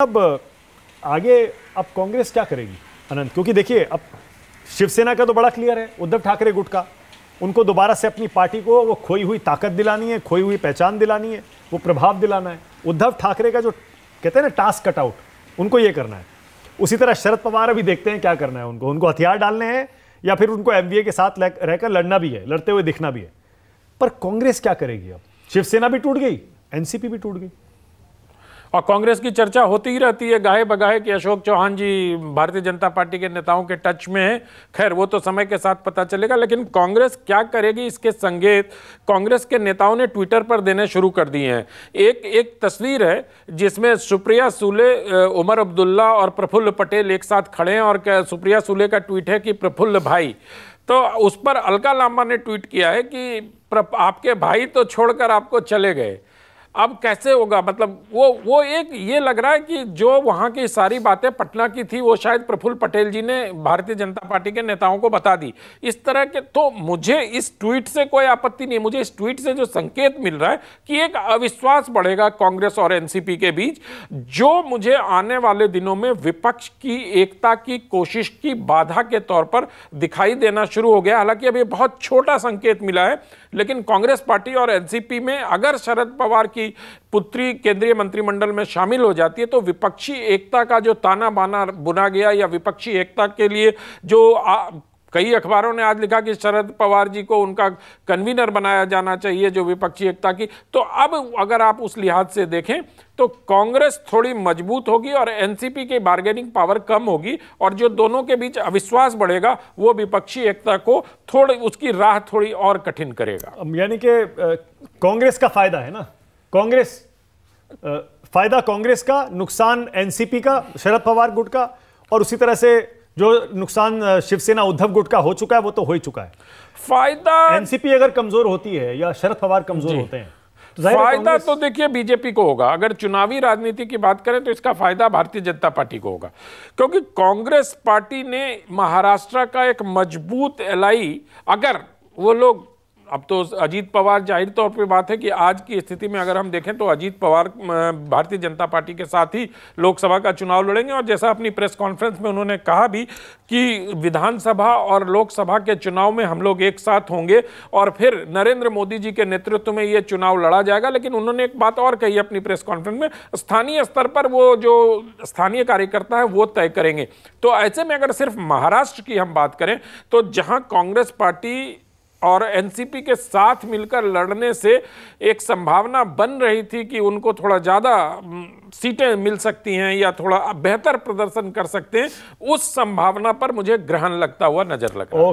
अब आगे अब कांग्रेस क्या करेगी अनंत क्योंकि देखिए अब शिवसेना का तो बड़ा क्लियर है उद्धव ठाकरे गुट का उनको दोबारा से अपनी पार्टी को वो खोई हुई ताकत दिलानी है खोई हुई पहचान दिलानी है वो प्रभाव दिलाना है उद्धव ठाकरे का जो कहते हैं ना टास्क कटआउट उनको ये करना है उसी तरह शरद पवार अभी देखते हैं क्या करना है उनको उनको हथियार डालने हैं या फिर उनको एम के साथ रहकर लड़ना भी है लड़ते हुए दिखना भी है पर कांग्रेस क्या करेगी अब शिवसेना भी टूट गई एनसीपी भी टूट गई और कांग्रेस की चर्चा होती ही रहती है गाहे बगाहे कि अशोक चौहान जी भारतीय जनता पार्टी के नेताओं के टच में हैं खैर वो तो समय के साथ पता चलेगा लेकिन कांग्रेस क्या करेगी इसके संकेत कांग्रेस के नेताओं ने ट्विटर पर देने शुरू कर दिए हैं एक एक तस्वीर है जिसमें सुप्रिया सूले उमर अब्दुल्ला और प्रफुल्ल पटेल एक साथ खड़े हैं और सुप्रिया सूले का ट्वीट है कि प्रफुल्ल भाई तो उस पर अलका लांबा ने ट्वीट किया है कि आपके भाई तो छोड़कर आपको चले गए अब कैसे होगा मतलब वो वो एक ये लग रहा है कि जो वहाँ की सारी बातें पटना की थी वो शायद प्रफुल्ल पटेल जी ने भारतीय जनता पार्टी के नेताओं को बता दी इस तरह के तो मुझे इस ट्वीट से कोई आपत्ति नहीं मुझे इस ट्वीट से जो संकेत मिल रहा है कि एक अविश्वास बढ़ेगा कांग्रेस और एनसीपी के बीच जो मुझे आने वाले दिनों में विपक्ष की एकता की कोशिश की बाधा के तौर पर दिखाई देना शुरू हो गया हालांकि अभी बहुत छोटा संकेत मिला है लेकिन कांग्रेस पार्टी और एनसीपी में अगर शरद पवार की की पुत्री केंद्रीय मंत्रिमंडल में शामिल हो जाती है तो विपक्षी एकता का जो ताना बाना बुना गया या विपक्षी एकता के लिए जो आ, कई अखबारों ने आज लिखा कि शरद पवार जी को उनका कन्वीनर बनाया जाना चाहिए जो विपक्षी एकता की तो अब अगर आप उस लिहाज से देखें तो कांग्रेस थोड़ी मजबूत होगी और एनसीपी की बार्गेनिंग पावर कम होगी और जो दोनों के बीच अविश्वास बढ़ेगा वो विपक्षी एकता को थोड़ी उसकी राह थोड़ी और कठिन करेगा यानी कि कांग्रेस का फायदा है ना कांग्रेस फायदा कांग्रेस का नुकसान एनसीपी का शरद पवार गुट का और उसी तरह से जो नुकसान शिवसेना उद्धव गुट का हो चुका है वो तो हो ही चुका है फायदा एनसीपी अगर कमजोर होती है या शरद पवार कमजोर होते हैं तो फायदा तो देखिए बीजेपी को होगा अगर चुनावी राजनीति की बात करें तो इसका फायदा भारतीय जनता पार्टी को होगा क्योंकि कांग्रेस पार्टी ने महाराष्ट्र का एक मजबूत एलआई अगर वो लोग अब तो अजीत पवार जाहिर तौर पे बात है कि आज की स्थिति में अगर हम देखें तो अजीत पवार भारतीय जनता पार्टी के साथ ही लोकसभा का चुनाव लड़ेंगे और जैसा अपनी प्रेस कॉन्फ्रेंस में उन्होंने कहा भी कि विधानसभा और लोकसभा के चुनाव में हम लोग एक साथ होंगे और फिर नरेंद्र मोदी जी के नेतृत्व में ये चुनाव लड़ा जाएगा लेकिन उन्होंने एक बात और कही अपनी प्रेस कॉन्फ्रेंस में स्थानीय स्तर पर वो जो स्थानीय कार्यकर्ता है वो तय करेंगे तो ऐसे में अगर सिर्फ महाराष्ट्र की हम बात करें तो जहाँ कांग्रेस पार्टी और एनसीपी के साथ मिलकर लड़ने से एक संभावना बन रही थी कि उनको थोड़ा ज़्यादा सीटें मिल सकती हैं या थोड़ा बेहतर प्रदर्शन कर सकते हैं उस संभावना पर मुझे ग्रहण लगता हुआ नज़र लग है